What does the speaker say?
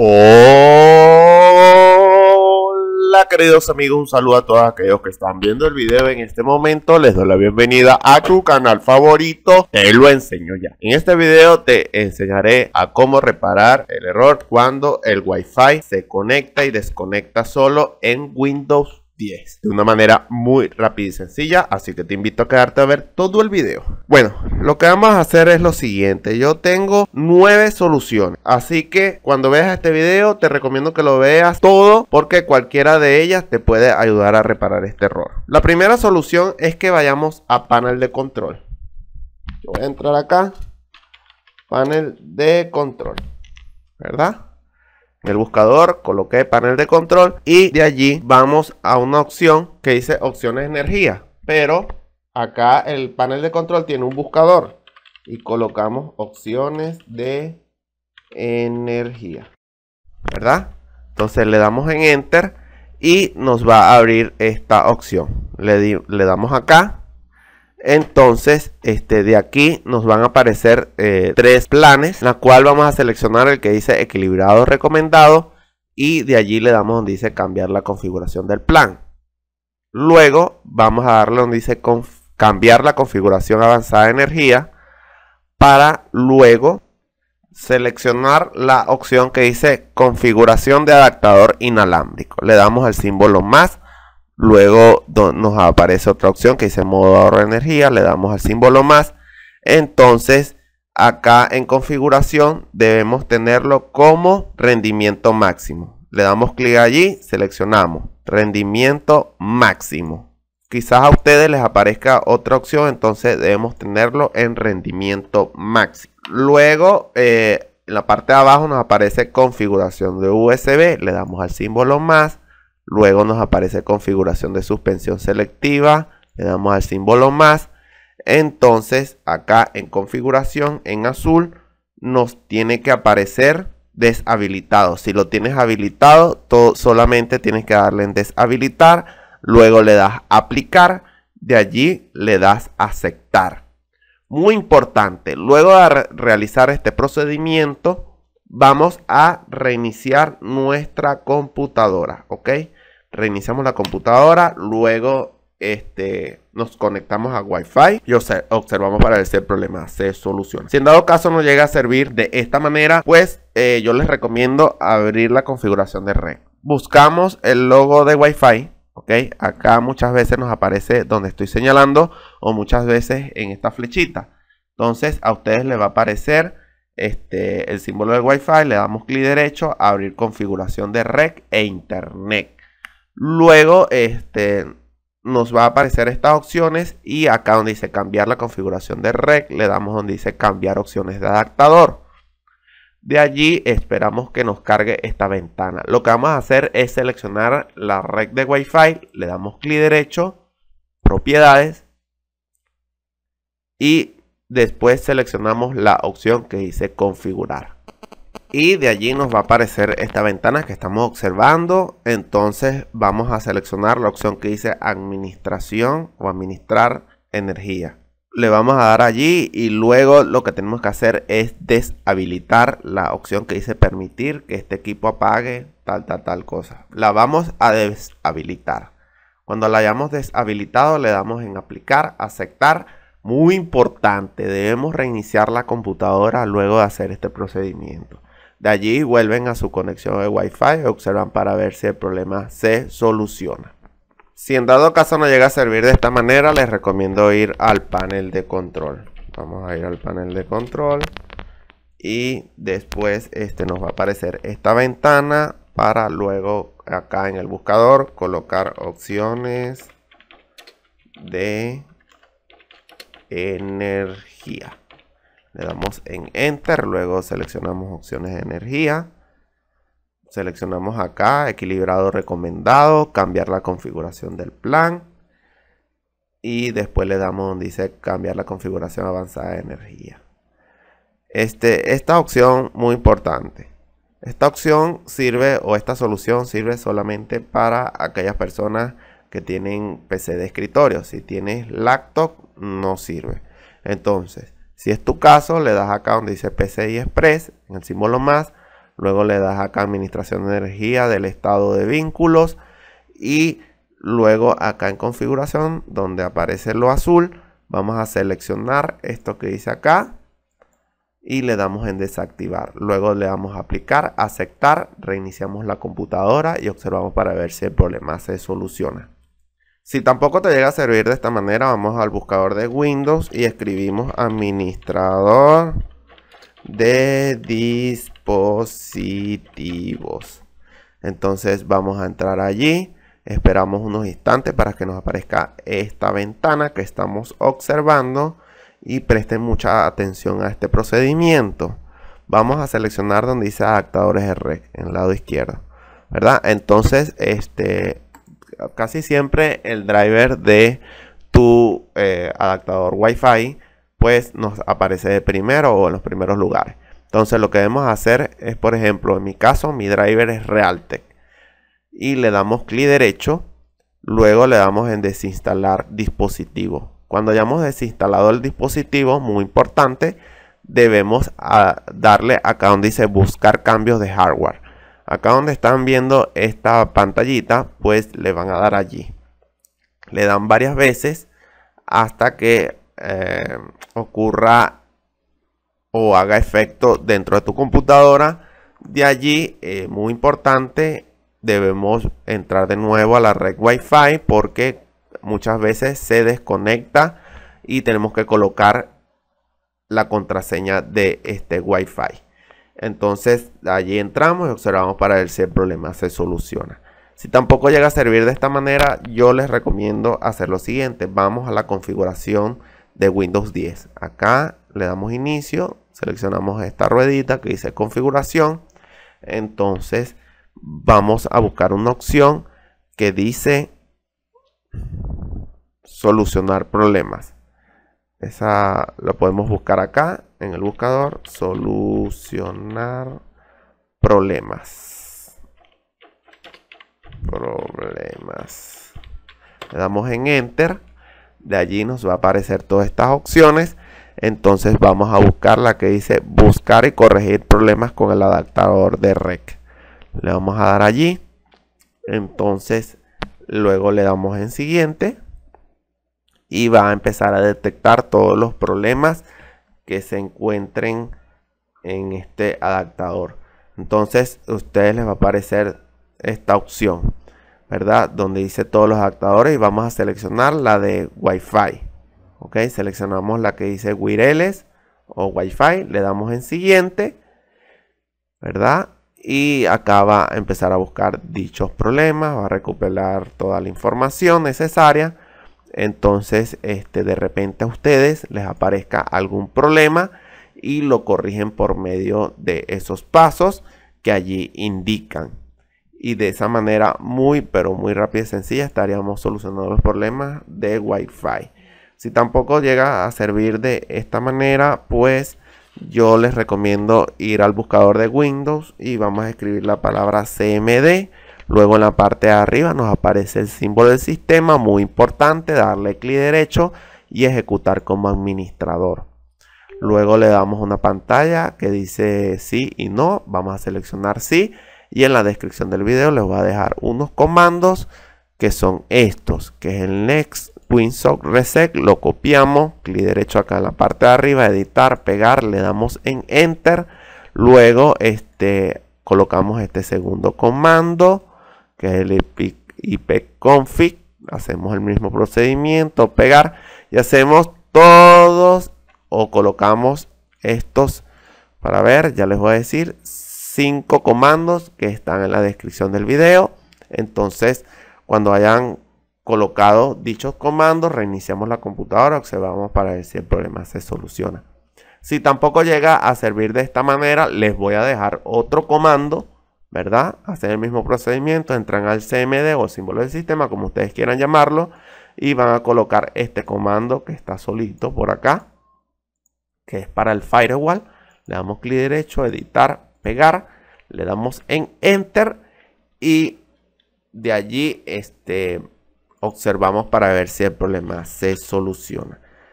Hola queridos amigos, un saludo a todos aquellos que están viendo el video en este momento. Les doy la bienvenida a tu canal favorito, te lo enseño ya. En este video te enseñaré a cómo reparar el error cuando el Wi-Fi se conecta y desconecta solo en Windows 10. De una manera muy rápida y sencilla, así que te invito a quedarte a ver todo el video. Bueno, lo que vamos a hacer es lo siguiente. Yo tengo nueve soluciones, así que cuando veas este video te recomiendo que lo veas todo porque cualquiera de ellas te puede ayudar a reparar este error. La primera solución es que vayamos a panel de control. Yo voy a entrar acá, panel de control, ¿verdad? el buscador, coloqué panel de control y de allí vamos a una opción que dice opciones energía. Pero acá el panel de control tiene un buscador y colocamos opciones de energía. ¿Verdad? Entonces le damos en enter y nos va a abrir esta opción. Le, le damos acá entonces, este, de aquí nos van a aparecer eh, tres planes, la cual vamos a seleccionar el que dice equilibrado recomendado y de allí le damos donde dice cambiar la configuración del plan. Luego vamos a darle donde dice cambiar la configuración avanzada de energía para luego seleccionar la opción que dice configuración de adaptador inalámbrico. Le damos al símbolo más Luego nos aparece otra opción que dice modo ahorro de energía, le damos al símbolo más. Entonces acá en configuración debemos tenerlo como rendimiento máximo. Le damos clic allí, seleccionamos rendimiento máximo. Quizás a ustedes les aparezca otra opción, entonces debemos tenerlo en rendimiento máximo. Luego eh, en la parte de abajo nos aparece configuración de USB, le damos al símbolo más Luego nos aparece configuración de suspensión selectiva. Le damos al símbolo más. Entonces acá en configuración en azul nos tiene que aparecer deshabilitado. Si lo tienes habilitado, solamente tienes que darle en deshabilitar. Luego le das aplicar. De allí le das aceptar. Muy importante, luego de realizar este procedimiento, vamos a reiniciar nuestra computadora, ¿ok? reiniciamos la computadora, luego este, nos conectamos a Wi-Fi y observamos para ver si el problema se soluciona. Si en dado caso no llega a servir de esta manera, pues eh, yo les recomiendo abrir la configuración de red. Buscamos el logo de Wi-Fi. Acá muchas veces nos aparece donde estoy señalando o muchas veces en esta flechita. Entonces a ustedes les va a aparecer este, el símbolo de Wi-Fi. Le damos clic derecho, abrir configuración de red e internet. Luego, este, nos va a aparecer estas opciones y acá donde dice cambiar la configuración de red, le damos donde dice cambiar opciones de adaptador. De allí esperamos que nos cargue esta ventana. Lo que vamos a hacer es seleccionar la red de Wi-Fi, le damos clic derecho, propiedades y después seleccionamos la opción que dice configurar y de allí nos va a aparecer esta ventana que estamos observando entonces vamos a seleccionar la opción que dice administración o administrar energía le vamos a dar allí y luego lo que tenemos que hacer es deshabilitar la opción que dice permitir que este equipo apague tal tal tal cosa la vamos a deshabilitar cuando la hayamos deshabilitado le damos en aplicar aceptar muy importante debemos reiniciar la computadora luego de hacer este procedimiento de allí vuelven a su conexión de Wi-Fi y observan para ver si el problema se soluciona. Si en dado caso no llega a servir de esta manera, les recomiendo ir al panel de control. Vamos a ir al panel de control y después este nos va a aparecer esta ventana para luego acá en el buscador colocar opciones de energía. Le damos en Enter, luego seleccionamos opciones de energía. Seleccionamos acá, equilibrado recomendado, cambiar la configuración del plan. Y después le damos donde dice cambiar la configuración avanzada de energía. Este, esta opción muy importante. Esta opción sirve o esta solución sirve solamente para aquellas personas que tienen PC de escritorio. Si tienes laptop, no sirve. Entonces, si es tu caso, le das acá donde dice PCI Express, en el símbolo más, luego le das acá Administración de Energía del estado de vínculos y luego acá en configuración donde aparece lo azul, vamos a seleccionar esto que dice acá y le damos en desactivar. Luego le damos a aplicar, aceptar, reiniciamos la computadora y observamos para ver si el problema se soluciona. Si tampoco te llega a servir de esta manera, vamos al buscador de Windows y escribimos administrador de dispositivos. Entonces vamos a entrar allí. Esperamos unos instantes para que nos aparezca esta ventana que estamos observando y presten mucha atención a este procedimiento. Vamos a seleccionar donde dice adaptadores de red en el lado izquierdo, ¿verdad? Entonces, este casi siempre el driver de tu eh, adaptador Wi-Fi pues nos aparece de primero o en los primeros lugares. Entonces lo que debemos hacer es, por ejemplo, en mi caso, mi driver es Realtek. Y le damos clic derecho, luego le damos en desinstalar dispositivo. Cuando hayamos desinstalado el dispositivo, muy importante, debemos ah, darle acá donde dice buscar cambios de hardware acá donde están viendo esta pantallita pues le van a dar allí le dan varias veces hasta que eh, ocurra o haga efecto dentro de tu computadora de allí eh, muy importante debemos entrar de nuevo a la red wifi porque muchas veces se desconecta y tenemos que colocar la contraseña de este wifi entonces allí entramos y observamos para ver si el problema se soluciona. Si tampoco llega a servir de esta manera, yo les recomiendo hacer lo siguiente. Vamos a la configuración de Windows 10. Acá le damos inicio, seleccionamos esta ruedita que dice configuración. Entonces vamos a buscar una opción que dice solucionar problemas. Esa lo podemos buscar acá en el buscador solucionar problemas. Problemas. Le damos en enter. De allí nos va a aparecer todas estas opciones. Entonces vamos a buscar la que dice buscar y corregir problemas con el adaptador de rec. Le vamos a dar allí. Entonces luego le damos en siguiente. Y va a empezar a detectar todos los problemas que se encuentren en este adaptador. Entonces a ustedes les va a aparecer esta opción, ¿verdad? Donde dice todos los adaptadores y vamos a seleccionar la de Wi-Fi. Ok, seleccionamos la que dice Wireless o Wi-Fi, le damos en siguiente, ¿verdad? Y acá va a empezar a buscar dichos problemas, va a recuperar toda la información necesaria entonces este, de repente a ustedes les aparezca algún problema y lo corrigen por medio de esos pasos que allí indican. Y de esa manera muy pero muy rápida y sencilla estaríamos solucionando los problemas de Wi-Fi. Si tampoco llega a servir de esta manera, pues yo les recomiendo ir al buscador de Windows y vamos a escribir la palabra CMD Luego en la parte de arriba nos aparece el símbolo del sistema, muy importante, darle clic derecho y ejecutar como administrador. Luego le damos una pantalla que dice sí y no. Vamos a seleccionar sí. Y en la descripción del video les voy a dejar unos comandos que son estos. Que es el next, winsock reset. Lo copiamos. Clic derecho acá en la parte de arriba. Editar, pegar. Le damos en enter. Luego este, colocamos este segundo comando que es el ipconfig. Hacemos el mismo procedimiento, pegar y hacemos todos o colocamos estos para ver, ya les voy a decir cinco comandos que están en la descripción del video. Entonces, cuando hayan colocado dichos comandos, reiniciamos la computadora, observamos para ver si el problema se soluciona. Si tampoco llega a servir de esta manera, les voy a dejar otro comando ¿verdad? Hacen el mismo procedimiento, entran al CMD o símbolo del sistema, como ustedes quieran llamarlo, y van a colocar este comando que está solito por acá, que es para el firewall. Le damos clic derecho, editar, pegar, le damos en enter y de allí este, observamos para ver si el problema se soluciona.